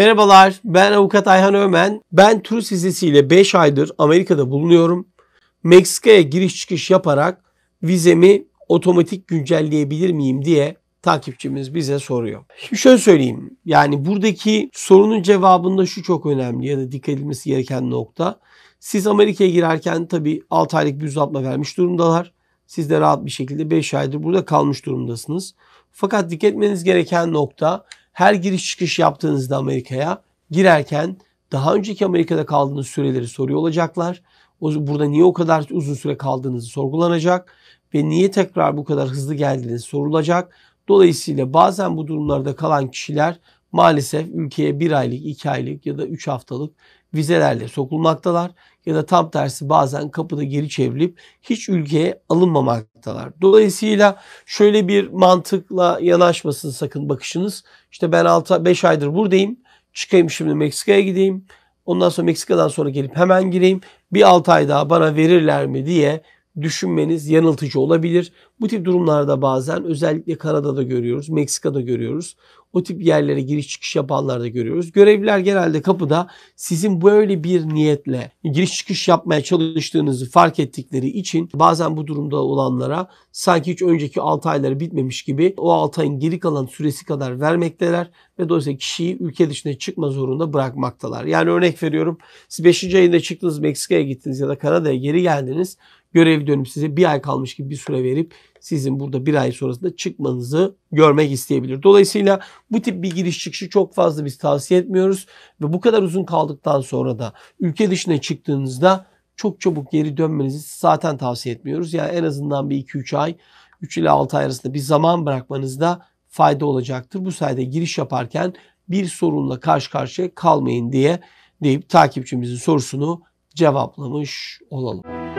Merhabalar, ben avukat Ayhan Ömen. Ben turist vizesiyle 5 aydır Amerika'da bulunuyorum. Meksika'ya giriş çıkış yaparak vizemi otomatik güncelleyebilir miyim diye takipçimiz bize soruyor. Şimdi şöyle söyleyeyim. Yani buradaki sorunun cevabında şu çok önemli ya da dikkat edilmesi gereken nokta. Siz Amerika'ya girerken tabii 6 aylık bir uzatma vermiş durumdalar. Siz de rahat bir şekilde 5 aydır burada kalmış durumdasınız. Fakat dikkat etmeniz gereken nokta her giriş çıkış yaptığınızda Amerika'ya girerken daha önceki Amerika'da kaldığınız süreleri soruyor olacaklar. Burada niye o kadar uzun süre kaldığınızı sorgulanacak ve niye tekrar bu kadar hızlı geldiğiniz sorulacak. Dolayısıyla bazen bu durumlarda kalan kişiler maalesef ülkeye bir aylık, iki aylık ya da üç haftalık vizelerle sokulmaktalar ya da tam tersi bazen kapıda geri çevrilip hiç ülkeye alınmamaktalar. Dolayısıyla şöyle bir mantıkla yanaşmasın sakın bakışınız. İşte ben 6 5 aydır buradayım. Çıkayım şimdi Meksika'ya gideyim. Ondan sonra Meksika'dan sonra gelip hemen gireyim. Bir 6 ay daha bana verirler mi diye düşünmeniz yanıltıcı olabilir. Bu tip durumlarda bazen özellikle Kanada'da görüyoruz, Meksika'da görüyoruz. O tip yerlere giriş çıkış yapanlarda görüyoruz. Görevliler genelde kapıda sizin böyle bir niyetle giriş çıkış yapmaya çalıştığınızı fark ettikleri için bazen bu durumda olanlara sanki hiç önceki 6 ayları bitmemiş gibi o 6 ayın geri kalan süresi kadar vermekteler ve dolayısıyla kişiyi ülke dışına çıkma zorunda bırakmaktalar. Yani örnek veriyorum siz 5. ayında çıktınız Meksika'ya gittiniz ya da Kanada'ya geri geldiniz görev dönüm size bir ay kalmış gibi bir süre verip sizin burada bir ay sonrasında çıkmanızı görmek isteyebilir. Dolayısıyla bu tip bir giriş çıkışı çok fazla biz tavsiye etmiyoruz. Ve bu kadar uzun kaldıktan sonra da ülke dışına çıktığınızda çok çabuk geri dönmenizi zaten tavsiye etmiyoruz. Yani en azından bir 2-3 ay, 3 ile 6 ay arasında bir zaman bırakmanızda fayda olacaktır. Bu sayede giriş yaparken bir sorunla karşı karşıya kalmayın diye deyip takipçimizin sorusunu cevaplamış olalım.